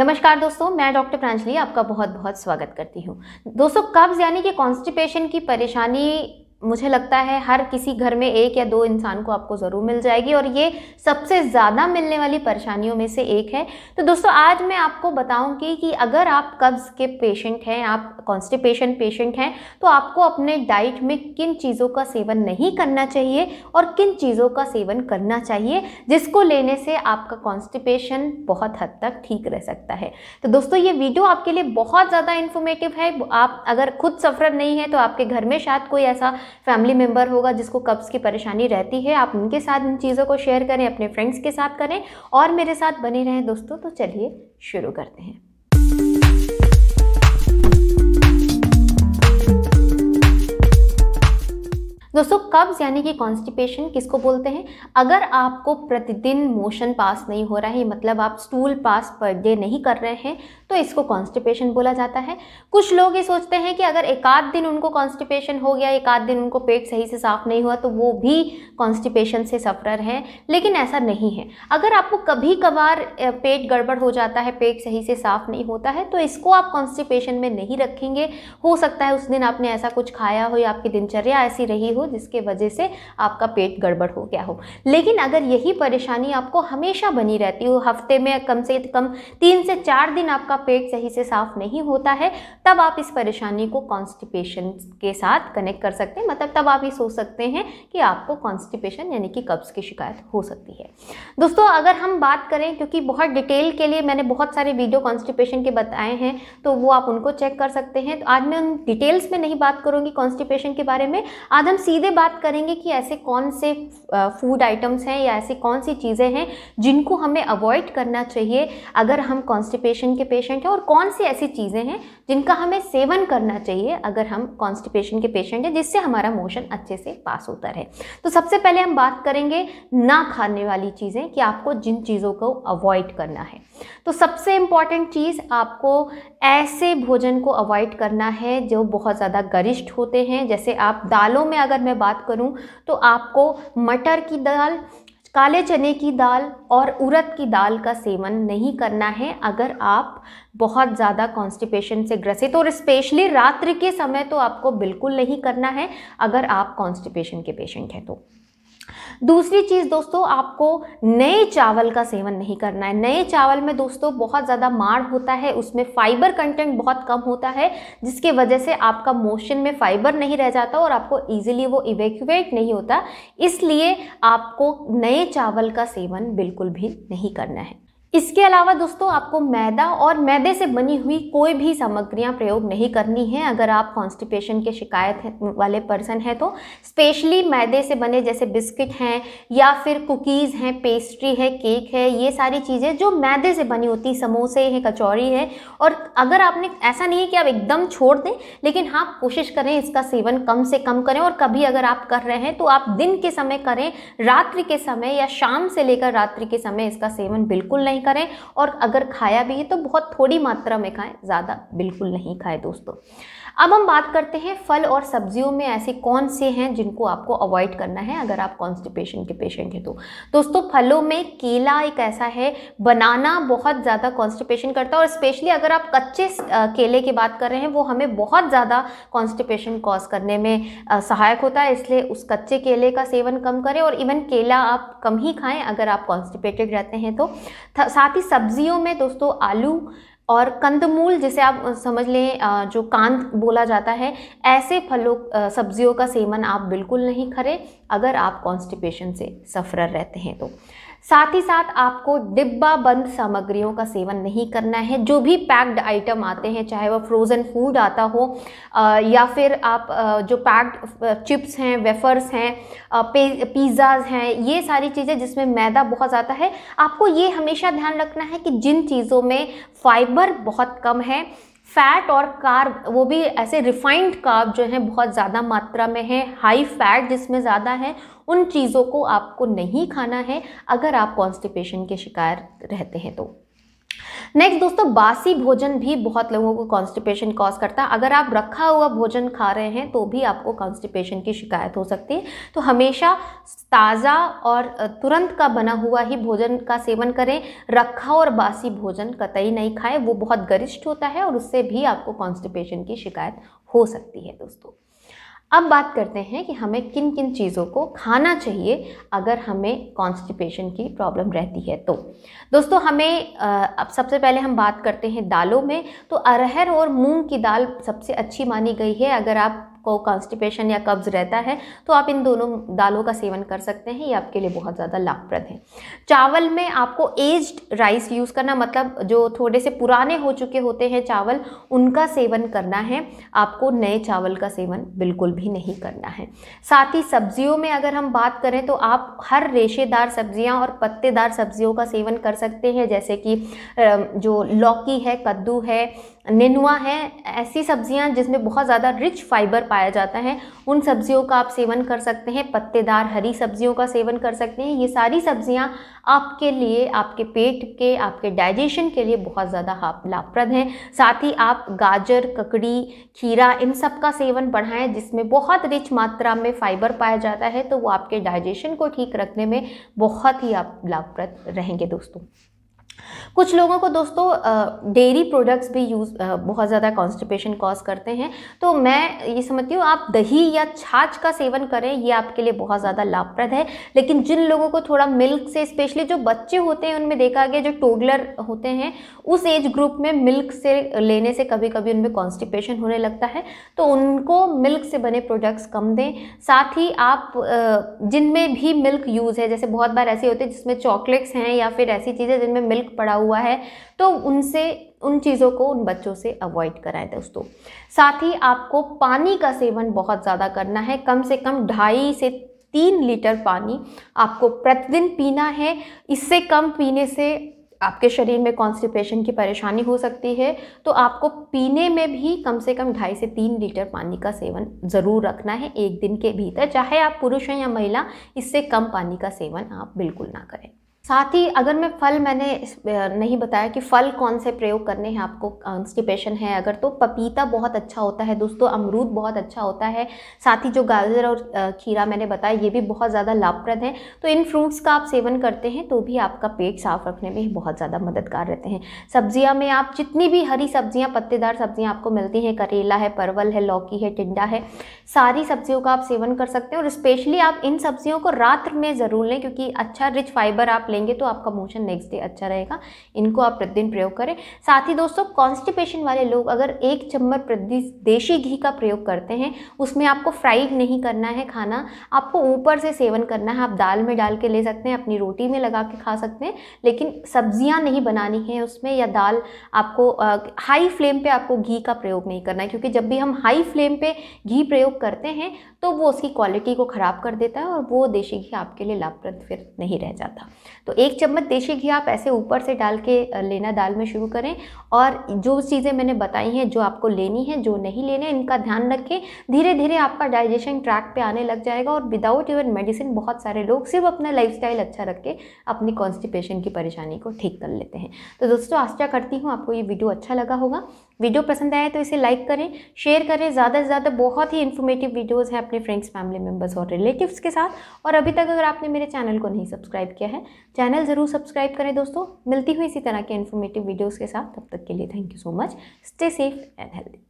नमस्कार दोस्तों मैं डॉक्टर प्रांजलि आपका बहुत बहुत स्वागत करती हूँ दोस्तों कब्ज़ यानी कि कॉन्स्टिपेशन की परेशानी मुझे लगता है हर किसी घर में एक या दो इंसान को आपको ज़रूर मिल जाएगी और ये सबसे ज़्यादा मिलने वाली परेशानियों में से एक है तो दोस्तों आज मैं आपको बताऊंगी कि अगर आप कब्ज़ के पेशेंट हैं आप कॉन्स्टिपेशन पेशेंट हैं तो आपको अपने डाइट में किन चीज़ों का सेवन नहीं करना चाहिए और किन चीज़ों का सेवन करना चाहिए जिसको लेने से आपका कॉन्स्टिपेशन बहुत हद तक ठीक रह सकता है तो दोस्तों ये वीडियो आपके लिए बहुत ज़्यादा इन्फॉर्मेटिव है आप अगर खुद सफ़र नहीं है तो आपके घर में शायद कोई ऐसा फैमिली मेम्बर होगा जिसको कब्ज़ की परेशानी रहती है आप उनके साथ इन चीज़ों को शेयर करें अपने फ्रेंड्स के साथ करें और मेरे साथ बने रहें दोस्तों तो चलिए शुरू करते हैं कब्ज यानी कि कॉन्स्टिपेशन किसको बोलते हैं अगर आपको प्रतिदिन मोशन पास नहीं हो रहा है मतलब आप स्टूल पास पर डे नहीं कर रहे हैं तो इसको कॉन्स्टिपेशन बोला जाता है कुछ लोग ये सोचते हैं कि अगर एक आध दिन उनको कॉन्स्टिपेशन हो गया एक आध दिन उनको पेट सही से साफ नहीं हुआ तो वो भी कॉन्स्टिपेशन से सफरर हैं लेकिन ऐसा नहीं है अगर आपको कभी कभार पेट गड़बड़ हो जाता है पेट सही से साफ नहीं होता है तो इसको आप कॉन्स्टिपेशन में नहीं रखेंगे हो सकता है उस दिन आपने ऐसा कुछ खाया हो या आपकी दिनचर्या ऐसी रही हो जिसके वजह से आपका पेट गड़बड़ हो गया हो लेकिन अगर यही परेशानी आपको हमेशा बनी रहती हो हफ्ते में कम से कम तीन से चार दिन आपका पेट सही से साफ नहीं होता है तब आप इस परेशानी को कॉन्स्टिपेशन के साथ कनेक्ट कर सकते हैं मतलब तब आप ये सोच सकते हैं कि आपको कॉन्स्टिपेशन यानी कि कब्ज़ की शिकायत हो सकती है दोस्तों अगर हम बात करें क्योंकि बहुत डिटेल के लिए मैंने बहुत सारे वीडियो कॉन्स्टिपेशन के बताए हैं तो वो आप उनको चेक कर सकते हैं तो आज मैं उन डिटेल्स में नहीं बात करूँगी कॉन्स्टिपेशन के बारे में आज हम सीधे बात करेंगे कि ऐसे कौन से फूड आइटम्स हैं या ऐसी कौन सी चीज़ें हैं जिनको हमें अवॉइड करना चाहिए अगर हम कॉन्स्टिपेशन के पेशेंट हैं और कौन सी ऐसी चीज़ें हैं जिनका हमें सेवन करना चाहिए अगर हम कॉन्स्टिपेशन के पेशेंट हैं जिससे हमारा मोशन अच्छे से पास होता रहे तो सबसे पहले हम बात करेंगे ना खाने वाली चीज़ें कि आपको जिन चीज़ों को अवॉइड करना है तो सबसे इम्पॉर्टेंट चीज़ आपको ऐसे भोजन को अवॉइड करना है जो बहुत ज़्यादा गरिष्ठ होते हैं जैसे आप दालों में अगर मैं बात करूँ तो आपको मटर की दाल काले चने की दाल और उरद की दाल का सेवन नहीं करना है अगर आप बहुत ज़्यादा कॉन्स्टिपेशन से ग्रसित और स्पेशली रात्रि के समय तो आपको बिल्कुल नहीं करना है अगर आप कॉन्स्टिपेशन के पेशेंट हैं तो दूसरी चीज़ दोस्तों आपको नए चावल का सेवन नहीं करना है नए चावल में दोस्तों बहुत ज़्यादा माड़ होता है उसमें फाइबर कंटेंट बहुत कम होता है जिसके वजह से आपका मोशन में फाइबर नहीं रह जाता और आपको ईजिली वो इवेक्यूएट नहीं होता इसलिए आपको नए चावल का सेवन बिल्कुल भी नहीं करना है इसके अलावा दोस्तों आपको मैदा और मैदे से बनी हुई कोई भी सामग्रियां प्रयोग नहीं करनी है अगर आप कॉन्स्टिपेशन के शिकायत वाले पर्सन हैं तो स्पेशली मैदे से बने जैसे बिस्किट हैं या फिर कुकीज़ हैं पेस्ट्री है केक है ये सारी चीज़ें जो मैदे से बनी होती समोसे हैं कचौड़ी है और अगर आपने ऐसा नहीं है कि आप एकदम छोड़ दें लेकिन हाँ कोशिश करें इसका सेवन कम से कम करें और कभी अगर आप कर रहे हैं तो आप दिन के समय करें रात्रि के समय या शाम से लेकर रात्रि के समय इसका सेवन बिल्कुल नहीं नहीं करें और अगर खाया भी है तो बहुत थोड़ी मात्रा में खाएं ज़्यादा बिल्कुल नहीं खाएं दोस्तों अब हम बात करते हैं फल और सब्जियों में ऐसे कौन से हैं जिनको आपको अवॉइड करना है अगर आप कॉन्स्टिपेशन के पेशेंट हैं तो दोस्तों फलों में केला एक ऐसा है बनाना बहुत ज़्यादा कॉन्स्टिपेशन करता है और स्पेशली अगर आप कच्चे केले की बात कर रहे हैं वो हमें बहुत ज़्यादा कॉन्स्टिपेशन कॉज करने में सहायक होता है इसलिए उस कच्चे केले का सेवन कम करें और इवन केला आप कम ही खाएं अगर आप कॉन्स्टिपेटेड रहते हैं तो साथ ही सब्जियों में दोस्तों आलू और कंदमूल जिसे आप समझ लें जो कांत बोला जाता है ऐसे फलों सब्जियों का सेवन आप बिल्कुल नहीं करें अगर आप कॉन्स्टिपेशन से सफर रहते हैं तो साथ ही साथ आपको डिब्बा बंद सामग्रियों का सेवन नहीं करना है जो भी पैक्ड आइटम आते हैं चाहे वह फ्रोज़न फूड आता हो या फिर आप जो पैक्ड चिप्स हैं वेफर्स हैं पिज़्ज़ाज हैं ये सारी चीज़ें जिसमें मैदा बहुत ज़्यादा है आपको ये हमेशा ध्यान रखना है कि जिन चीज़ों में फाइबर बहुत कम है फैट और कार्ब वो भी ऐसे रिफाइंड कार्ब जो हैं बहुत ज़्यादा मात्रा में है हाई फैट जिसमें ज़्यादा है उन चीज़ों को आपको नहीं खाना है अगर आप कॉन्स्टिपेशन के शिकार रहते हैं तो नेक्स्ट दोस्तों बासी भोजन भी बहुत लोगों को कॉन्स्टिपेशन कॉज करता है अगर आप रखा हुआ भोजन खा रहे हैं तो भी आपको कॉन्स्टिपेशन की शिकायत हो सकती है तो हमेशा ताज़ा और तुरंत का बना हुआ ही भोजन का सेवन करें रखा और बासी भोजन कतई नहीं खाएं वो बहुत गरिष्ठ होता है और उससे भी आपको कॉन्स्टिपेशन की शिकायत हो सकती है दोस्तों अब बात करते हैं कि हमें किन किन चीज़ों को खाना चाहिए अगर हमें कॉन्स्टिपेशन की प्रॉब्लम रहती है तो दोस्तों हमें अब सबसे पहले हम बात करते हैं दालों में तो अरहर और मूंग की दाल सबसे अच्छी मानी गई है अगर आप आपको कॉन्स्टिपेशन या कब्ज़ रहता है तो आप इन दोनों दालों का सेवन कर सकते हैं ये आपके लिए बहुत ज़्यादा लाभप्रद है चावल में आपको एज्ड राइस यूज़ करना मतलब जो थोड़े से पुराने हो चुके होते हैं चावल उनका सेवन करना है आपको नए चावल का सेवन बिल्कुल भी नहीं करना है साथ ही सब्जियों में अगर हम बात करें तो आप हर रेशेदार सब्जियां और पत्तेदार सब्जियों का सेवन कर सकते हैं जैसे कि जो लौकी है कद्दू है नेनुआ है ऐसी सब्जियां जिसमें बहुत ज़्यादा रिच फाइबर पाए पाया जाता है उन सब्जियों का आप सेवन कर सकते हैं पत्तेदार हरी सब्जियों का सेवन कर सकते हैं ये सारी सब्जियां आपके लिए आपके पेट के आपके डाइजेशन के लिए बहुत ज़्यादा लाभप्रद हैं साथ ही आप गाजर ककड़ी खीरा इन सब का सेवन बढ़ाएं जिसमें बहुत रिच मात्रा में फाइबर पाया जाता है तो वो आपके डाइजेशन को ठीक रखने में बहुत ही आप लाभप्रद रहेंगे दोस्तों कुछ लोगों को दोस्तों डेयरी प्रोडक्ट्स भी यूज़ बहुत ज़्यादा कॉन्स्टिपेशन कॉज करते हैं तो मैं ये समझती हूँ आप दही या छाछ का सेवन करें ये आपके लिए बहुत ज़्यादा लाभप्रद है लेकिन जिन लोगों को थोड़ा मिल्क से स्पेशली जो बच्चे होते हैं उनमें देखा गया जो टोगलर होते हैं उस एज ग्रुप में मिल्क से लेने से कभी कभी उनमें कॉन्स्टिपेशन होने लगता है तो उनको मिल्क से बने प्रोडक्ट्स कम दें साथ ही आप जिनमें भी मिल्क यूज़ है जैसे बहुत बार ऐसे होते हैं जिसमें चॉकलेट्स हैं या फिर ऐसी चीज़ें जिनमें मिल्क सब्जेक्ट पड़ा हुआ है तो उनसे उन चीज़ों को उन बच्चों से अवॉइड कराएं दोस्तों साथ ही आपको पानी का सेवन बहुत ज़्यादा करना है कम से कम ढाई से तीन लीटर पानी आपको प्रतिदिन पीना है इससे कम पीने से आपके शरीर में कॉन्स्टिपेशन की परेशानी हो सकती है तो आपको पीने में भी कम से कम ढाई से तीन लीटर पानी का सेवन ज़रूर रखना है एक दिन के भीतर चाहे आप पुरुष हैं या महिला इससे कम पानी का सेवन आप बिल्कुल ना करें साथ ही अगर मैं फल मैंने नहीं बताया कि फल कौन से प्रयोग करने हैं आपको कॉन्स्टिपेशन है अगर तो पपीता बहुत अच्छा होता है दोस्तों अमरूद बहुत अच्छा होता है साथ ही जो गाजर और खीरा मैंने बताया ये भी बहुत ज़्यादा लाभप्रद हैं तो इन फ्रूट्स का आप सेवन करते हैं तो भी आपका पेट साफ रखने में बहुत ज़्यादा मददगार रहते हैं सब्जियाँ में आप जितनी भी हरी सब्जियाँ पत्तेदार सब्जियाँ आपको मिलती हैं करेला है परवल है लौकी है टिंडा है सारी सब्जियों का आप सेवन कर सकते हैं और स्पेशली आप इन सब्जियों को रात्र में ज़रूर लें क्योंकि अच्छा रिच फाइबर आप लें लेंगे तो आपका मोशन नेक्स्ट डे अच्छा रहेगा इनको आप प्रतिदिन प्रयोग करें साथ ही दोस्तों कॉन्स्टिपेशन वाले लोग अगर एक चम्मच प्रति देशी घी का प्रयोग करते हैं उसमें आपको फ्राइड नहीं करना है खाना आपको ऊपर से सेवन करना है आप दाल में डाल के ले सकते हैं अपनी रोटी में लगा के खा सकते हैं लेकिन सब्जियां नहीं बनानी है उसमें या दाल आपको आ, हाई फ्लेम पे आपको घी का प्रयोग नहीं करना है क्योंकि जब भी हम हाई फ्लेम पे घी प्रयोग करते हैं तो वो उसकी क्वालिटी को ख़राब कर देता है और वो देशी घी आपके लिए लाभप्रद फिर नहीं रह जाता तो एक चम्मच देशी घी आप ऐसे ऊपर से डाल के लेना दाल में शुरू करें और जो चीज़ें मैंने बताई हैं जो आपको लेनी है जो नहीं लेने इनका ध्यान रखें धीरे धीरे आपका डाइजेशन ट्रैक पर आने लग जाएगा और विदाउट इवन मेडिसिन बहुत सारे लोग सिर्फ अपना लाइफ अच्छा रख के अपनी कॉन्स्टिपेशन की परेशानी को ठीक कर लेते हैं तो दोस्तों आशा करती हूँ आपको ये वीडियो अच्छा लगा होगा वीडियो पसंद आए तो इसे लाइक करें शेयर करें ज़्यादा से ज़्यादा बहुत ही इन्फॉर्मेटिव वीडियोज़ हैं अपने फ्रेंड्स फैमिली मेम्बर्स और रिलेटिव्स के साथ और अभी तक अगर आपने मेरे चैनल को नहीं सब्सक्राइब किया है चैनल ज़रूर सब्सक्राइब करें दोस्तों मिलती हुई इसी तरह के इन्फॉर्मेटिव वीडियोज़ के साथ तब तक के लिए thank you so much stay safe and healthy